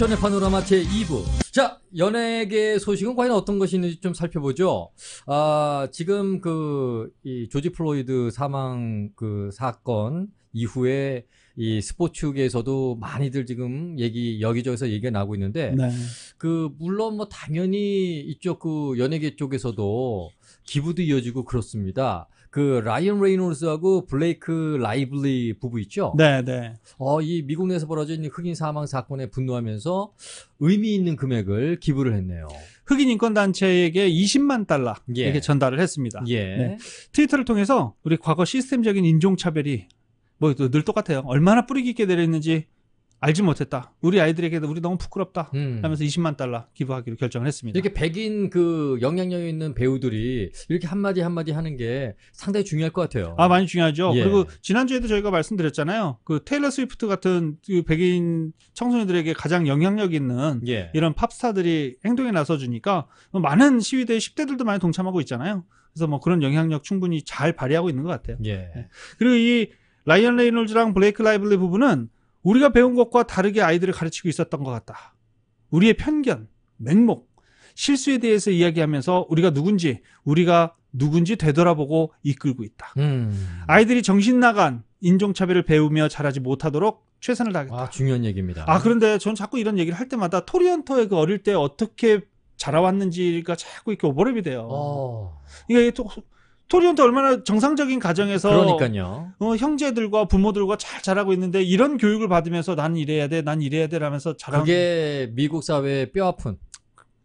이션의 파노라마 제2부. 자, 연예계 소식은 과연 어떤 것이 있는지 좀 살펴보죠. 아, 지금 그, 이 조지 플로이드 사망 그 사건 이후에 이 스포츠계에서도 많이들 지금 얘기, 여기저기서 얘기가 나오고 있는데, 네. 그, 물론 뭐 당연히 이쪽 그 연예계 쪽에서도 기부도 이어지고 그렇습니다. 그 라이언 레이놀스하고 블레이크 라이블리 부부 있죠? 네, 네. 어, 이 미국 내에서 벌어진 흑인 사망 사건에 분노하면서 의미 있는 금액을 기부를 했네요. 흑인 인권 단체에게 20만 달러 예. 이렇게 전달을 했습니다. 예. 네. 트위터를 통해서 우리 과거 시스템적인 인종 차별이 뭐 늘 똑같아요. 얼마나 뿌리 깊게 내려 있는지 알지 못했다. 우리 아이들에게도 우리 너무 부끄럽다. 음. 하면서 20만 달러 기부하기로 결정을 했습니다. 이렇게 백인 그 영향력 있는 배우들이 이렇게 한마디 한마디 하는 게 상당히 중요할 것 같아요. 아, 많이 중요하죠. 예. 그리고 지난주에도 저희가 말씀드렸잖아요. 그 테일러 스위프트 같은 그 백인 청소년들에게 가장 영향력 있는 예. 이런 팝스타들이 행동에 나서 주니까 뭐 많은 시위대에 10대들도 많이 동참하고 있잖아요. 그래서 뭐 그런 영향력 충분히 잘 발휘하고 있는 것 같아요. 예. 네. 그리고 이 라이언 레이놀즈랑 블레이크 라이블리 부부는 우리가 배운 것과 다르게 아이들을 가르치고 있었던 것 같다. 우리의 편견, 맹목, 실수에 대해서 이야기하면서 우리가 누군지, 우리가 누군지 되돌아보고 이끌고 있다. 음. 아이들이 정신 나간 인종차별을 배우며 자라지 못하도록 최선을 다하겠다. 아, 중요한 얘기입니다. 아, 그런데 전 자꾸 이런 얘기를 할 때마다 토리언터의 그 어릴 때 어떻게 자라왔는지가 자꾸 이렇게 오버랩이 돼요. 어. 그러니까 이게 또 토리온도 얼마나 정상적인 가정에서 그러니까요. 어, 형제들과 부모들과 잘 자라고 있는데 이런 교육을 받으면서 난 이래야 돼, 난 이래야 돼라면서 자라. 그게 미국 사회의 뼈 아픈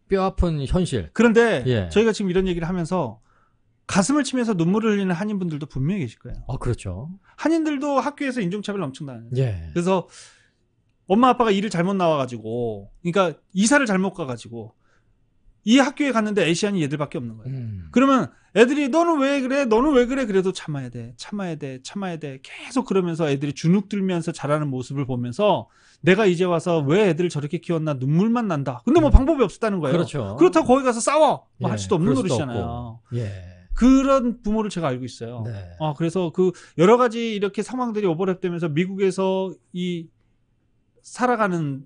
뼈 아픈 현실. 그런데 예. 저희가 지금 이런 얘기를 하면서 가슴을 치면서 눈물을 흘리는 한인분들도 분명히 계실 거예요. 아 그렇죠. 한인들도 학교에서 인종차별 엄청 나요 예. 그래서 엄마 아빠가 일을 잘못 나와가지고, 그러니까 이사를 잘못 가가지고 이 학교에 갔는데 애시안이 얘들밖에 없는 거예요. 음. 그러면 애들이 너는 왜 그래? 너는 왜 그래? 그래도 참아야 돼. 참아야 돼. 참아야 돼. 계속 그러면서 애들이 주눅 들면서 자라는 모습을 보면서 내가 이제 와서 왜 애들을 저렇게 키웠나 눈물만 난다. 근데 뭐 음. 방법이 없었다는 거예요. 그렇죠. 그렇다고 거기 가서 싸워. 뭐 예, 할 수도 없는 노릇이잖아요. 예. 그런 부모를 제가 알고 있어요. 네. 아, 그래서 그 여러 가지 이렇게 상황들이 오버랩되면서 미국에서 이 살아가는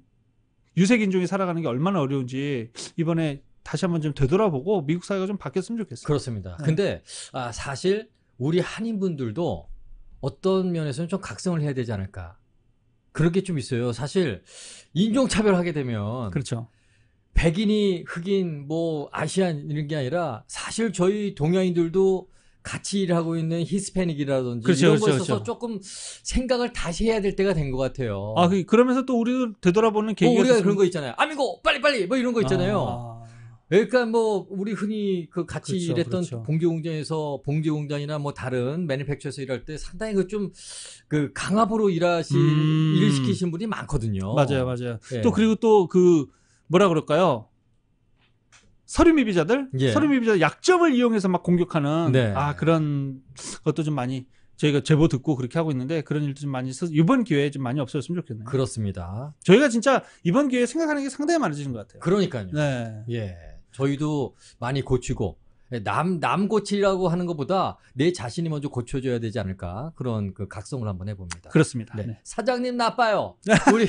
유색인종이 살아가는 게 얼마나 어려운지 이번에 다시 한번 좀 되돌아보고 미국 사회가 좀 바뀌었으면 좋겠어요. 그렇습니다. 네. 근데 아, 사실 우리 한인분들도 어떤 면에서는 좀 각성을 해야 되지 않을까. 그런 게 좀 있어요. 사실 인종차별하게 되면 그렇죠. 백인이 흑인 뭐 아시안 이런 게 아니라 사실 저희 동양인들도 같이 일하고 있는 히스패닉이라든지 그렇죠, 이런 그렇죠, 거에 있어서 그렇죠. 조금 생각을 다시 해야 될 때가 된 것 같아요. 아 그, 러면서또 우리도 되돌아보는 계기가 뭐 우리가 됐 그런 거 있잖아요. 아미고 빨리 빨리 뭐 이런 거 있잖아요. 아... 그러니까 뭐 우리 흔히 그 같이 그렇죠, 일했던 그렇죠. 봉제 공장에서 봉제 공장이나 뭐 다른 매니팩처에서 일할 때 상당히 그 좀그 그 강압으로 일하시 음. 일 시키신 분이 많거든요. 맞아요, 맞아요. 예. 또 그리고 또 그 뭐라 그럴까요? 서류 미비자들, 예. 서류 미비자 약점을 이용해서 막 공격하는 네. 아 그런 것도 좀 많이 저희가 제보 듣고 그렇게 하고 있는데 그런 일도 좀 많이 있어서 이번 기회에 좀 많이 없어졌으면 좋겠네요. 그렇습니다. 저희가 진짜 이번 기회에 생각하는 게 상당히 많아지는 것 같아요. 그러니까요. 네. 예. 저희도 많이 고치고 예, 남, 남 고치라고 하는 것보다 내 자신이 먼저 고쳐줘야 되지 않을까 그런 그 각성을 한번 해봅니다. 그렇습니다. 네. 네. 사장님 나빠요. 우리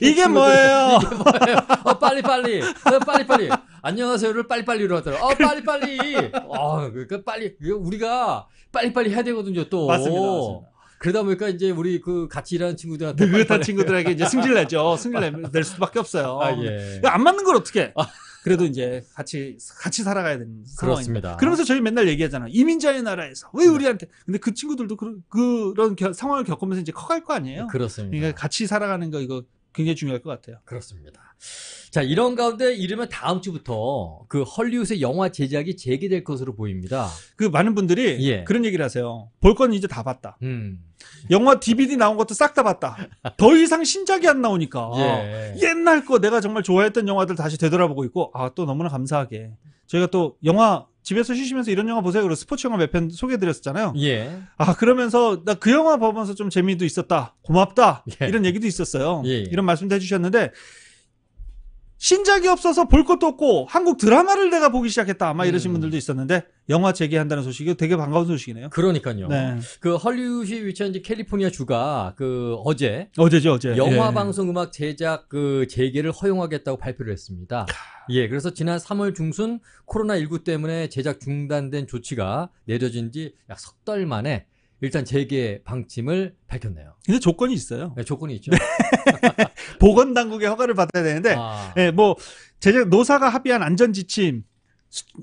이게 뭐예요? 이게 뭐예요? 어, 빨리 빨리, 어, 빨리 빨리. 안녕하세요를 빨리 빨리로 하더라. 어, 빨리 빨리. 어, 그 빨리 우리가 빨리 빨리 해야 되거든요. 또 맞습니다. 맞습니다. 그러다 보니까 이제 우리 그 같이 일하는 친구들한테 느긋한 친구들에게 이제 승질 내죠. 승질 낼 수밖에 없어요. 아, 예. 안 맞는 걸 어떻게? 그래도 이제 같이 같이 살아가야 되는 상황입니다. 그러면서 저희 맨날 얘기하잖아. 요 이민자의 나라에서 왜 네. 우리한테? 근데 그 친구들도 그, 런 그런 겨, 상황을 겪으면서 이제 커갈 거 아니에요. 그렇습니다. 그러니까 같이 살아가는 거 이거 굉장히 중요할 것 같아요. 그렇습니다. 자, 이런 가운데 이르면 다음 주부터 그 헐리우드의 영화 제작이 재개될 것으로 보입니다. 그 많은 분들이 예. 그런 얘기를 하세요. 볼 건 이제 다 봤다. 음. 영화 DVD 나온 것도 싹 다 봤다. 더 이상 신작이 안 나오니까 예. 옛날 거 내가 정말 좋아했던 영화들 다시 되돌아보고 있고 아 또 너무나 감사하게 저희가 또 영화 집에서 쉬시면서 이런 영화 보세요. 그리고 스포츠 영화 몇 편 소개해드렸었잖아요. 예. 아, 그러면서 나 그 영화 보면서 좀 재미도 있었다. 고맙다. 예. 이런 얘기도 있었어요. 예예. 이런 말씀도 해주셨는데, 신작이 없어서 볼 것도 없고 한국 드라마를 내가 보기 시작했다 아마 음. 이러신 음. 분들도 있었는데 영화 재개한다는 소식이 되게 반가운 소식이네요. 그러니까요. 네. 그헐리우드 위치한 이 캘리포니아 주가 그 어제 어제죠 어제 영화 예. 방송 음악 제작 그 재개를 허용하겠다고 발표를 했습니다. 예, 그래서 지난 3월 중순 코로나 19 때문에 제작 중단된 조치가 내려진 지 약 석 달 만에 일단 재개 방침을 밝혔네요. 근데 조건이 있어요. 네, 조건이 있죠. 네. 보건 당국의 허가를 받아야 되는데, 아. 네, 뭐 제작 노사가 합의한 안전 지침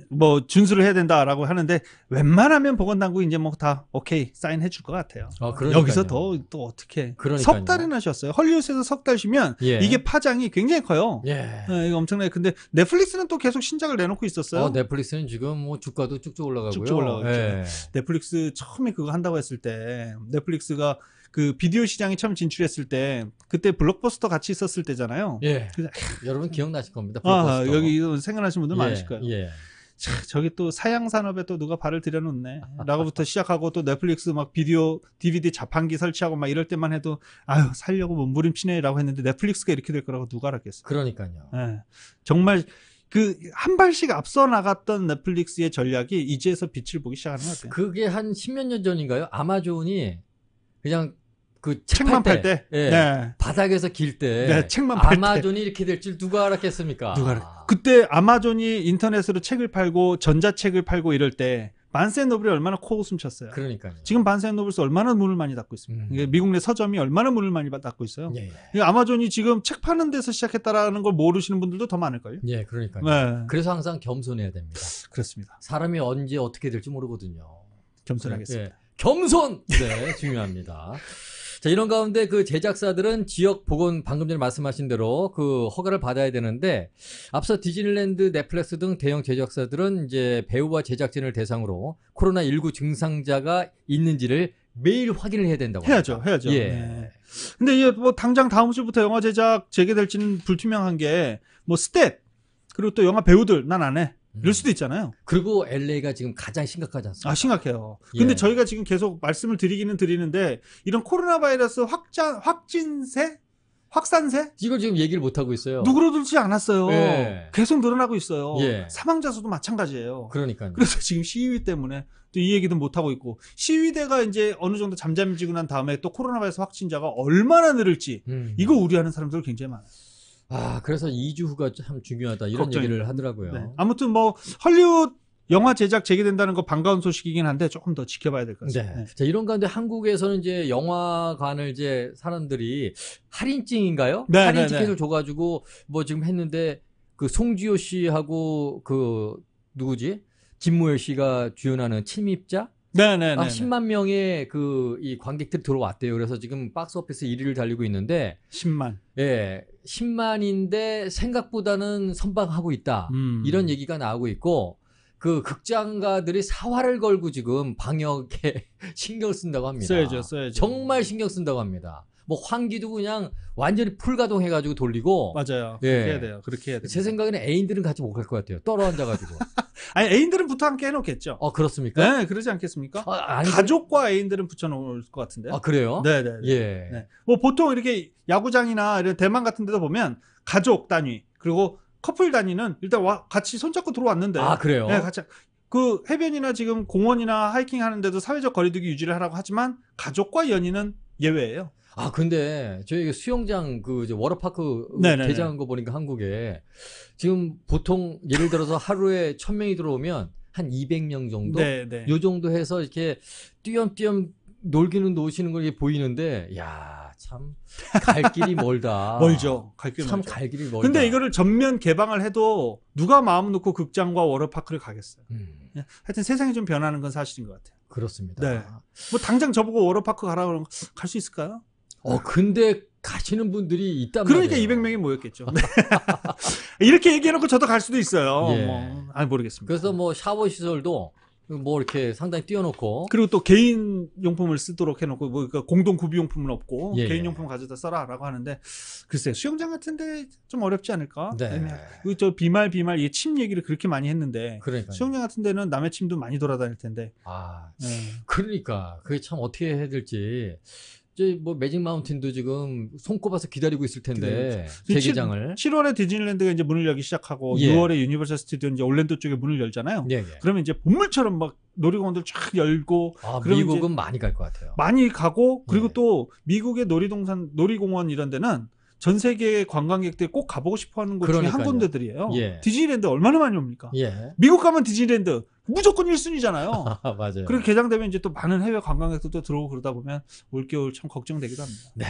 뭐 준수를 해야 된다라고 하는데 웬만하면 보건당국 이제 뭐 다 오케이 사인해 줄것 같아요. 아, 여기서 더 또 어떻게 그러니까요. 석 달이나 쉬었어요. 헐리우드에서 석 달 쉬면 예. 이게 파장이 굉장히 커요. 예. 네, 이거 엄청나요 근데 넷플릭스는 또 계속 신작을 내놓고 있었어요. 어, 넷플릭스는 지금 뭐 주가도 쭉쭉 올라가고요. 쭉쭉 올라가고 예. 넷플릭스 처음에 그거 한다고 했을 때 넷플릭스가 그 비디오 시장에 처음 진출했을 때 그때 블록버스터 같이 있었을 때잖아요. 예. 그래서, 여러분 기억나실 겁니다. 아, 블록버스터. 아, 여기 생각나신 분들 예. 많으실 거예요. 예. 차, 저기 또 사양 산업에 또 누가 발을 들여놓네. 라고부터 시작하고 또 넷플릭스 막 비디오 DVD 자판기 설치하고 막 이럴 때만 해도 아유 살려고 몸부림치네라고 했는데 넷플릭스가 이렇게 될 거라고 누가 알았겠어요. 그러니까요. 예. 정말 그한 발씩 앞서 나갔던 넷플릭스의 전략이 이제서 빛을 보기 시작하는 것 같아요. 그게 한 십몇 년 전인가요? 아마존이 그냥 그 책만 팔 때, 예, 네. 바닥에서 길 때, 네, 책만 팔 아마존이 때. 이렇게 될 줄 누가 알았겠습니까? 누가 알았... 아. 그때 아마존이 인터넷으로 책을 팔고 전자책을 팔고 이럴 때반세 노블이 얼마나 코웃음 쳤어요. 그러니까 지금 반세 노블스 얼마나 문을 많이 닫고 있습니다. 음. 미국 내 서점이 얼마나 문을 많이 닫고 있어요. 예, 예. 아마존이 지금 책 파는 데서 시작했다라는 걸 모르시는 분들도 더 많을걸요. 예, 그러니까요. 네. 그래서 항상 겸손해야 됩니다. 그렇습니다. 사람이 언제 어떻게 될지 모르거든요. 겸손하겠습니다. 예. 예. 겸손! 네, 중요합니다. 자, 이런 가운데 그 제작사들은 지역 보건 방금 전에 말씀하신 대로 그 허가를 받아야 되는데 앞서 디즈니랜드, 넷플릭스 등 대형 제작사들은 이제 배우와 제작진을 대상으로 코로나19 증상자가 있는지를 매일 확인을 해야 된다고. 해야죠, 합니다. 해야죠. 예. 네. 근데 이게 뭐 당장 다음 주부터 영화 제작 재개될지는 불투명한 게 뭐 스텝 그리고 또 영화 배우들 난 안 해. 이럴 수도 있잖아요. 그리고 LA가 지금 가장 심각하지 않습니까? 아, 심각해요. 예. 근데 예. 저희가 지금 계속 말씀을 드리기는 드리는데 이런 코로나 바이러스 확장 확진세 확산세? 이걸 지금 얘기를 못 하고 있어요. 누그러들지 않았어요. 예. 계속 늘어나고 있어요. 예. 사망자 수도 마찬가지예요. 그러니까요. 그래서 지금 시위 때문에 또 이 얘기도 못 하고 있고 시위대가 이제 어느 정도 잠잠해지고 난 다음에 또 코로나 바이러스 확진자가 얼마나 늘을지 음. 이거 우려하는 사람들 굉장히 많아요. 아 그래서 2주 후가 참 중요하다 이런 걱정입니다. 얘기를 하더라고요. 네. 아무튼 뭐 헐리우드 영화 제작 재개된다는 거 반가운 소식이긴 한데 조금 더 지켜봐야 될 것 같습니다. 네. 네. 자, 이런 가운데 한국에서는 이제 영화관을 이제 사람들이 할인증인가요? 네, 할인 네, 네. 티켓을 줘가지고 뭐 지금 했는데 그 송지효 씨하고 그 누구지? 김무열 씨가 주연하는 침입자 네네 아, 10만 명의 그 이 관객들이 들어왔대요. 그래서 지금 박스 오피스 1위를 달리고 있는데 10만. 예. 10만인데 생각보다는 선방하고 있다. 음. 이런 얘기가 나오고 있고 그 극장가들이 사활을 걸고 지금 방역에 신경 쓴다고 합니다. 써야죠, 써야죠. 정말 신경 쓴다고 합니다. 뭐 환기도 그냥 완전히 풀 가동해 가지고 돌리고 맞아요. 예. 그렇게 해야 돼요. 그렇게 해야 돼요. 제 생각에는 애인들은 같이 못 갈 것 같아요. 떨어 앉아 가지고. 아니 애인들은 붙어 함께 해놓겠죠. 어 그렇습니까? 네, 그러지 않겠습니까? 아, 아니, 가족과 애인들은 붙여놓을 것 같은데. 아 그래요? 네네. 네, 네. 예. 네. 뭐 보통 이렇게 야구장이나 이런 대만 같은 데도 보면 가족 단위 그리고 커플 단위는 일단 와, 같이 손잡고 들어왔는데. 아 그래요? 네, 같이 그 해변이나 지금 공원이나 하이킹 하는데도 사회적 거리두기 유지를 하라고 하지만 가족과 연인은 예외예요. 아 근데 저희 수영장 그 워터파크 개장한 거 보니까 한국에 지금 보통 예를 들어서 하루에 1000명이 들어오면 한 200명 정도 네네. 네. 요 정도 해서 이렇게 띄엄띄엄 놀기는 노시는 걸 보이는데 야참 갈 길이 멀다 멀죠 갈길참갈 길이 멀다 근데 이거를 전면 개방을 해도 누가 마음 놓고 극장과 워터파크를 가겠어요 음. 예? 하여튼 세상이 좀 변하는 건 사실인 것 같아요 그렇습니다. 네. 뭐 당장 저보고 워터파크 가라 그러면 갈 수 있을까요? 어, 근데 가시는 분들이 있단 그 말이에요. 그러니까 200명이 모였겠죠. 네. 이렇게 얘기해놓고 저도 갈 수도 있어요. 예. 뭐, 아 모르겠습니다. 그래서 뭐 샤워 시설도 뭐 이렇게 상당히 띄워놓고 그리고 또 개인 용품을 쓰도록 해놓고 뭐 그러니까 공동 구비 용품은 없고 예. 개인 예. 용품 가져다 써라라고 하는데 글쎄 수영장 같은데 좀 어렵지 않을까? 네. 네. 저 비말 비말 이침 얘기를 그렇게 많이 했는데 그러니까요. 수영장 같은데는 남의 침도 많이 돌아다닐 텐데 아 네. 그러니까 그게 참 어떻게 해야 될지 이제 뭐 매직 마운틴도 지금 손꼽아서 기다리고 있을 텐데 그 재개장을 7, 월에 디즈니랜드가 이제 문을 열기 시작하고 예. 6월에 유니버설 스튜디오 이제 올랜도 쪽에 문을 열잖아요. 예, 예. 그러면 이제 보물처럼 막 놀이공원들 쫙 열고 아, 미국은 많이 갈 것 같아요. 많이 가고 그리고 예. 또 미국의 놀이동산 놀이공원 이런 데는 전 세계 관광객들이 꼭 가보고 싶어하는 곳 중에 한 군데들이에요. 예. 디즈니랜드 얼마나 많이 옵니까? 예. 미국 가면 디즈니랜드 무조건 1순위잖아요. 아, 맞아요. 그리고 개장되면 이제 또 많은 해외 관광객들도 들어오고 그러다 보면 올겨울 참 걱정되기도 합니다. 네.